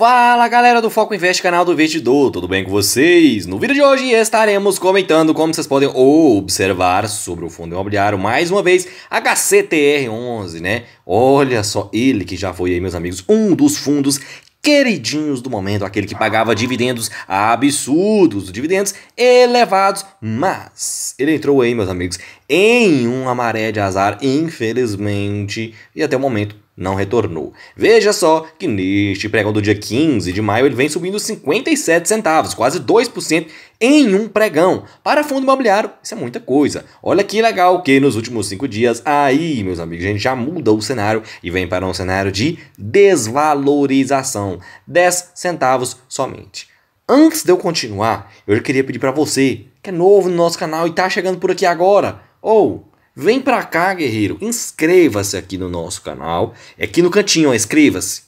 Fala galera do Foco Invest, canal do investidor, tudo bem com vocês? No vídeo de hoje estaremos comentando como vocês podem observar sobre o fundo imobiliário, mais uma vez, HCTR11, né? Olha só, ele que já foi aí, meus amigos, um dos fundos queridinhos do momento, aquele que pagava dividendos absurdos, dividendos elevados, mas ele entrou aí, meus amigos, em uma maré de azar, infelizmente, e até o momento não retornou. Veja só que neste pregão do dia 15 de maio ele vem subindo 57 centavos, quase 2% em um pregão. Para fundo imobiliário, isso é muita coisa. Olha que legal que nos últimos cinco dias, aí, meus amigos, a gente já muda o cenário e vem para um cenário de desvalorização. 10 centavos somente. Antes de eu continuar, eu queria pedir para você, que é novo no nosso canal e está chegando por aqui agora, ou Vem pra cá, guerreiro. Inscreva-se aqui no nosso canal. É aqui no cantinho, inscreva-se.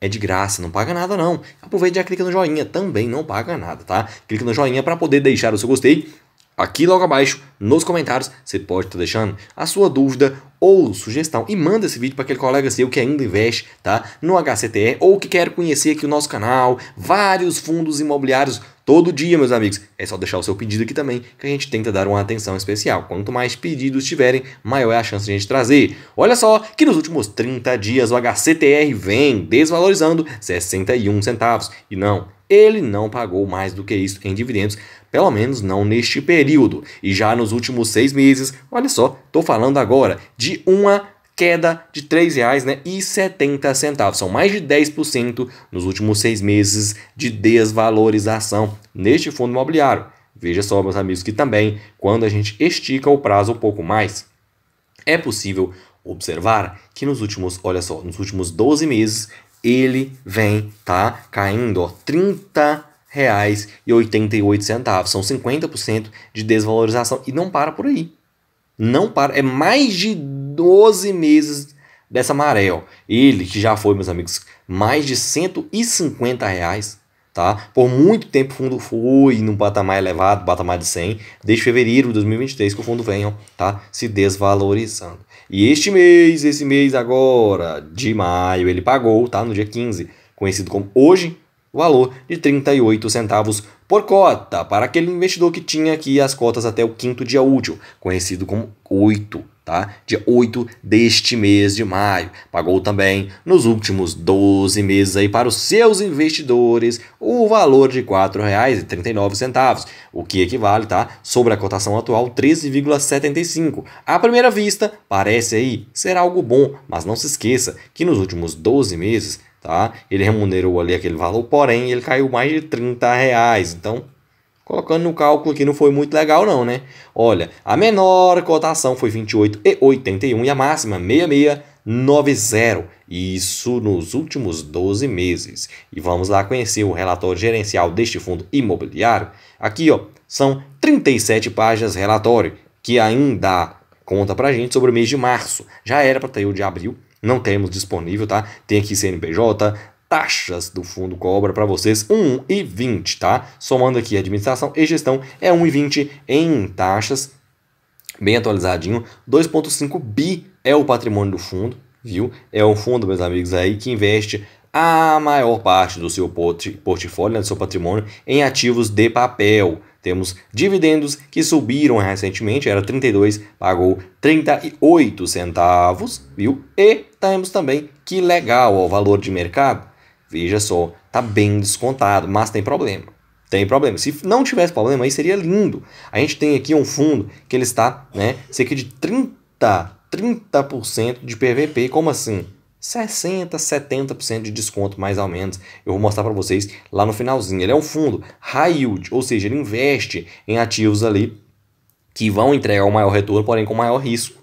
É de graça, não paga nada não. Aproveita e já clica no joinha também, não paga nada, tá? Clica no joinha para poder deixar o seu gostei Aqui logo abaixo, nos comentários, você pode estar tá deixando a sua dúvida ou sugestão e manda esse vídeo para aquele colega seu que ainda investe, tá? No HCTE ou que quer conhecer aqui o nosso canal, vários fundos imobiliários todo dia, meus amigos. É só deixar o seu pedido aqui também, que a gente tenta dar uma atenção especial. Quanto mais pedidos tiverem, maior é a chance de a gente trazer. Olha só que nos últimos 30 dias o HCTR vem desvalorizando 61 centavos. E não, ele não pagou mais do que isso em dividendos, pelo menos não neste período. E já nos últimos seis meses, olha só, estou falando agora de uma queda de R$ 3,70. Né, e centavos. São mais de 10% nos últimos seis meses de desvalorização neste fundo imobiliário. Veja só, meus amigos, que também, quando a gente estica o prazo um pouco mais, é possível observar que nos últimos, olha só, nos últimos 12 meses ele vem, tá? Caindo, ó, 30 reais e 88 centavos. São 50% de desvalorização. E não para por aí. Não para. É mais de 12 meses dessa maré, ó. Ele, que já foi, meus amigos, mais de 150 reais, tá? Por muito tempo o fundo foi num patamar elevado, patamar de 100, desde fevereiro de 2023 que o fundo vem, ó, tá? Se desvalorizando. E este mês, esse mês agora de maio, ele pagou, tá? No dia 15, conhecido como hoje, o valor de 38 centavos por cota para aquele investidor que tinha aqui as cotas até o quinto dia útil, conhecido como 8 tá? Dia 8 deste mês de maio. Pagou também nos últimos 12 meses aí para os seus investidores o valor de R$ 4,39, o que equivale, tá? Sobre a cotação atual, 13,75. À primeira vista, parece aí ser algo bom, mas não se esqueça que nos últimos 12 meses, tá? Ele remunerou ali aquele valor, porém ele caiu mais de 30 reais. Então, colocando no cálculo que não foi muito legal não, né? Olha, a menor cotação foi 28,81 e a máxima 6690. Isso nos últimos 12 meses. E vamos lá conhecer o relatório gerencial deste fundo imobiliário. Aqui, ó, são 37 páginas relatório que ainda conta pra gente sobre o mês de março. Já era para ter o de abril, não temos disponível, tá? Tem aqui CNPJ, taxas do fundo cobra para vocês 1,20, tá? Somando aqui administração e gestão é 1,20 em taxas, bem atualizadinho. 2,5 bi é o patrimônio do fundo, viu? É um fundo, meus amigos, aí que investe a maior parte do seu portfólio, né, do seu patrimônio, em ativos de papel. Temos dividendos que subiram recentemente, era 32, pagou 38 centavos, viu? E temos também, que legal, ó, o valor de mercado Veja só, tá bem descontado, mas tem problema. Tem problema. Se não tivesse problema, aí seria lindo. A gente tem aqui um fundo que ele está, né, cerca de 30, 30% de PVP. Como assim? 60, 70% de desconto mais ou menos. Eu vou mostrar para vocês lá no finalzinho. Ele é um fundo high yield, ou seja, ele investe em ativos ali que vão entregar o um maior retorno, porém com maior risco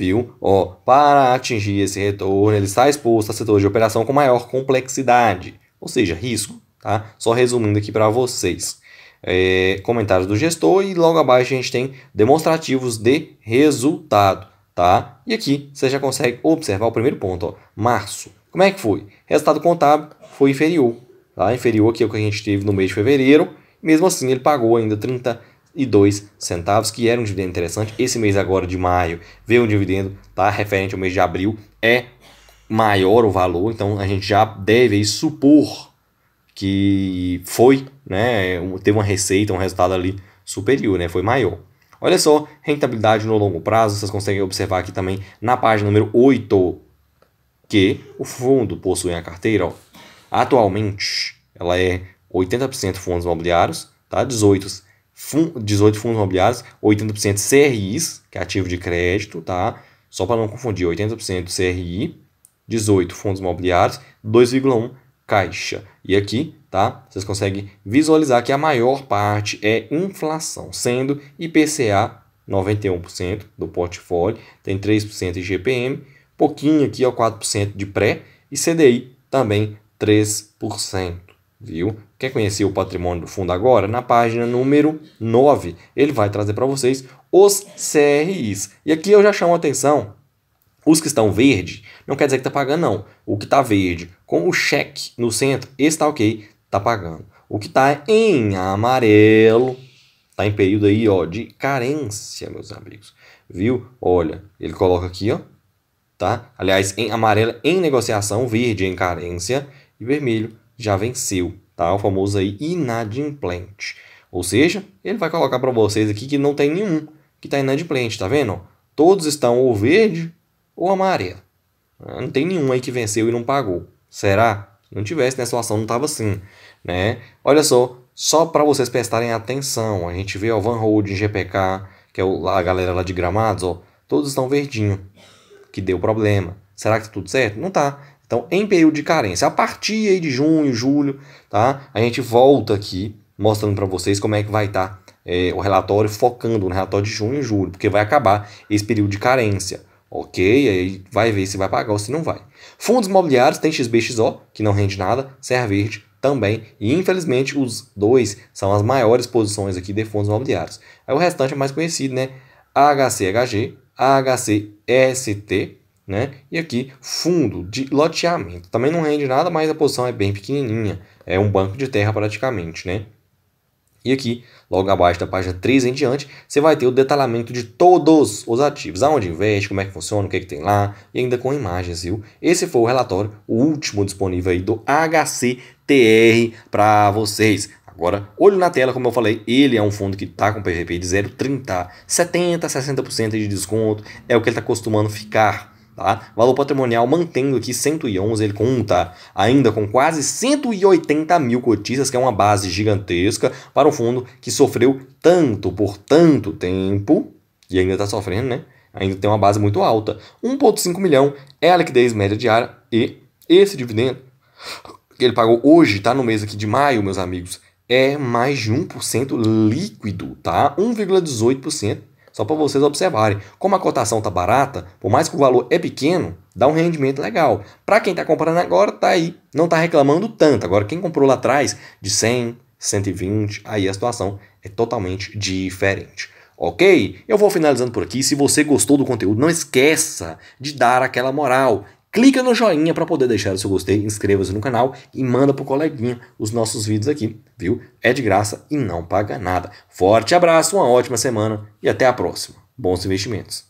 viu? Ó, para atingir esse retorno, ele está exposto a setores de operação com maior complexidade, ou seja, risco, tá? Só resumindo aqui para vocês. É, comentários do gestor e logo abaixo a gente tem demonstrativos de resultado, tá? E aqui você já consegue observar o primeiro ponto, ó, março. Como é que foi? Resultado contábil foi inferior, tá? Inferior aqui ao é que a gente teve no mês de fevereiro. Mesmo assim, ele pagou ainda 30 e dois centavos, que era um dividendo interessante. Esse mês agora de maio veio um dividendo, tá? Referente ao mês de abril, é maior o valor, então a gente já deve supor que foi, né, teve uma receita, um resultado ali superior, né, foi maior. Olha só, rentabilidade no longo prazo, vocês conseguem observar aqui também na página número 8, que o fundo possui a carteira, ó, atualmente ela é 80% fundos imobiliários, tá? 18% 18 fundos imobiliários, 80% CRIs, que é ativo de crédito, tá? Só para não confundir, 80% CRI, 18 fundos imobiliários, 2,1 caixa. E aqui, tá? Vocês conseguem visualizar que a maior parte é inflação, sendo IPCA 91% do portfólio, tem 3% IGPM, GPM, pouquinho aqui, ó, 4% de pré e CDI também 3%, viu? Quer conhecer o patrimônio do fundo agora? Na página número 9, ele vai trazer para vocês os CRIs. E aqui eu já chamo a atenção, os que estão verde, não quer dizer que está pagando não. O que está verde com o cheque no centro, esse está ok, está pagando. O que está em amarelo, está em período aí ó, de carência, meus amigos. Viu? Olha, ele coloca aqui, ó, tá? Aliás, em amarelo em negociação, verde em carência e vermelho já venceu, tá? O famoso aí inadimplente. Ou seja, ele vai colocar para vocês aqui que não tem nenhum que está inadimplente, tá vendo? Todos estão ou verde ou amarelo. Ah, não tem nenhum aí que venceu e não pagou. Será? Se não tivesse, né? A situação não estava assim, né? Olha só, só para vocês prestarem atenção. A gente vê o Van Holding, GPK, que é a galera lá de Gramados, ó. Todos estão verdinho, que deu problema. Será que tá tudo certo? Não tá. Então, em período de carência, a partir de junho, julho, tá? A gente volta aqui mostrando para vocês como é que vai estar tá, é, o relatório, focando no relatório de junho e julho, porque vai acabar esse período de carência, ok? Aí vai ver se vai pagar ou se não vai. Fundos imobiliários tem XBXO, que não rende nada, Serra Verde também, e infelizmente os dois são as maiores posições aqui de fundos imobiliários. Aí o restante é mais conhecido, né? HCHG, HCST, né? E aqui, fundo de loteamento. Também não rende nada, mas a posição é bem pequenininha. É um banco de terra praticamente, né? E aqui, logo abaixo da página 3 em diante, você vai ter o detalhamento de todos os ativos. Aonde investe, como é que funciona, o que, é que tem lá, e ainda com imagens, viu? Esse foi o relatório, o último disponível aí do HCTR para vocês. Agora, olho na tela, como eu falei, ele é um fundo que está com PVP de 0,30, 70%, 60% de desconto, é o que ele está acostumando ficar. Tá? Valor patrimonial mantendo aqui 111, ele conta ainda com quase 180 mil cotistas, que é uma base gigantesca para um fundo que sofreu tanto por tanto tempo, e ainda está sofrendo, né? Ainda tem uma base muito alta. 1,5 milhão é a liquidez média diária e esse dividendo que ele pagou hoje, está no mês aqui de maio, meus amigos, é mais de 1% líquido, tá? 1,18% só para vocês observarem. Como a cotação está barata, por mais que o valor é pequeno, dá um rendimento legal. Para quem está comprando agora, tá aí. Não está reclamando tanto. Agora, quem comprou lá atrás, de 100, 120, aí a situação é totalmente diferente. Ok? Eu vou finalizando por aqui. Se você gostou do conteúdo, não esqueça de dar aquela moral. Clica no joinha para poder deixar o seu gostei, inscreva-se no canal e manda pro coleguinha os nossos vídeos aqui, viu? É de graça e não paga nada. Forte abraço, uma ótima semana e até a próxima. Bons investimentos.